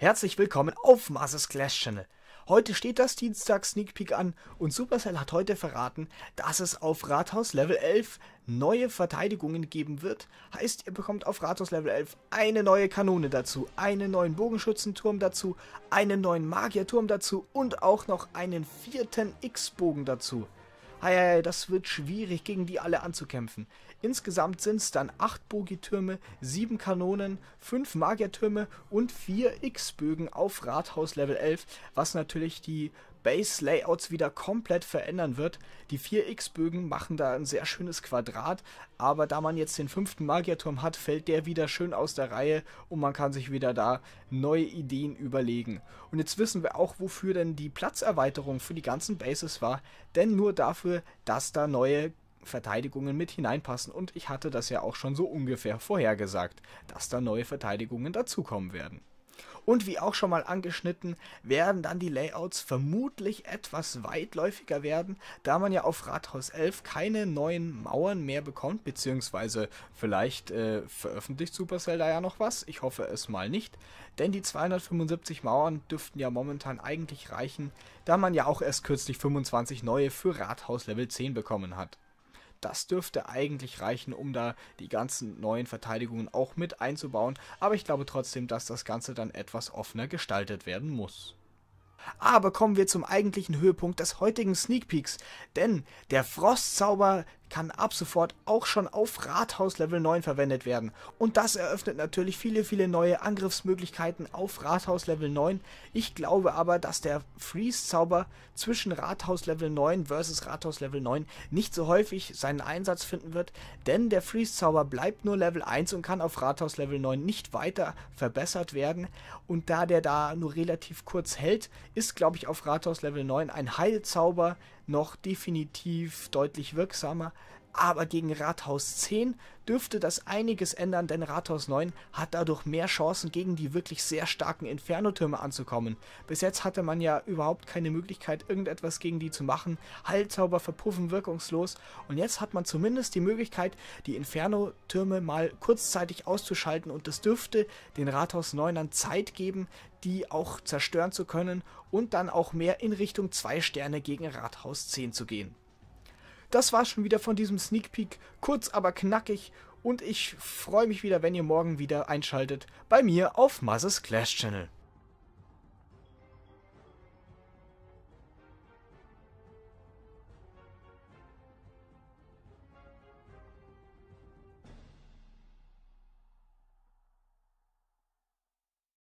Herzlich willkommen auf Masters Clash Channel. Heute steht das Dienstag Sneak Peek an und Supercell hat heute verraten, dass es auf Rathaus Level 11 neue Verteidigungen geben wird. Heißt, ihr bekommt auf Rathaus Level 11 eine neue Kanone dazu, einen neuen Bogenschützenturm dazu, einen neuen Magierturm dazu und auch noch einen vierten X-Bogen dazu hei, das wird schwierig, gegen die alle anzukämpfen. Insgesamt sind es dann 8 Bogitürme, 7 Kanonen, 5 Magiertürme und 4 X-Bögen auf Rathaus Level 11, was natürlich die Base-Layouts wieder komplett verändern wird. Die 4X-Bögen machen da ein sehr schönes Quadrat, aber da man jetzt den fünften Magierturm hat, fällt der wieder schön aus der Reihe und man kann sich wieder da neue Ideen überlegen. Und jetzt wissen wir auch, wofür denn die Platzerweiterung für die ganzen Bases war, denn nur dafür, dass da neue Verteidigungen mit hineinpassen und ich hatte das ja auch schon so ungefähr vorhergesagt, dass da neue Verteidigungen dazukommen werden. Und wie auch schon mal angeschnitten, werden dann die Layouts vermutlich etwas weitläufiger werden, da man ja auf Rathaus 11 keine neuen Mauern mehr bekommt, beziehungsweise vielleicht äh, veröffentlicht Supercell da ja noch was. Ich hoffe es mal nicht, denn die 275 Mauern dürften ja momentan eigentlich reichen, da man ja auch erst kürzlich 25 neue für Rathaus Level 10 bekommen hat. Das dürfte eigentlich reichen, um da die ganzen neuen Verteidigungen auch mit einzubauen. Aber ich glaube trotzdem, dass das Ganze dann etwas offener gestaltet werden muss. Aber kommen wir zum eigentlichen Höhepunkt des heutigen Sneak Peeks, denn der Frostzauber kann ab sofort auch schon auf Rathaus Level 9 verwendet werden. Und das eröffnet natürlich viele, viele neue Angriffsmöglichkeiten auf Rathaus Level 9. Ich glaube aber, dass der Freeze-Zauber zwischen Rathaus Level 9 versus Rathaus Level 9 nicht so häufig seinen Einsatz finden wird, denn der Freeze-Zauber bleibt nur Level 1 und kann auf Rathaus Level 9 nicht weiter verbessert werden. Und da der da nur relativ kurz hält, ist, glaube ich, auf Rathaus Level 9 ein Heilzauber noch definitiv deutlich wirksamer aber gegen Rathaus 10 dürfte das einiges ändern, denn Rathaus 9 hat dadurch mehr Chancen, gegen die wirklich sehr starken Inferno-Türme anzukommen. Bis jetzt hatte man ja überhaupt keine Möglichkeit, irgendetwas gegen die zu machen. Heilzauber verpuffen wirkungslos. Und jetzt hat man zumindest die Möglichkeit, die Inferno-Türme mal kurzzeitig auszuschalten und das dürfte den Rathaus 9ern Zeit geben, die auch zerstören zu können und dann auch mehr in Richtung 2 Sterne gegen Rathaus 10 zu gehen. Das war schon wieder von diesem Sneak Peek. Kurz, aber knackig. Und ich freue mich wieder, wenn ihr morgen wieder einschaltet bei mir auf Mazes Clash Channel.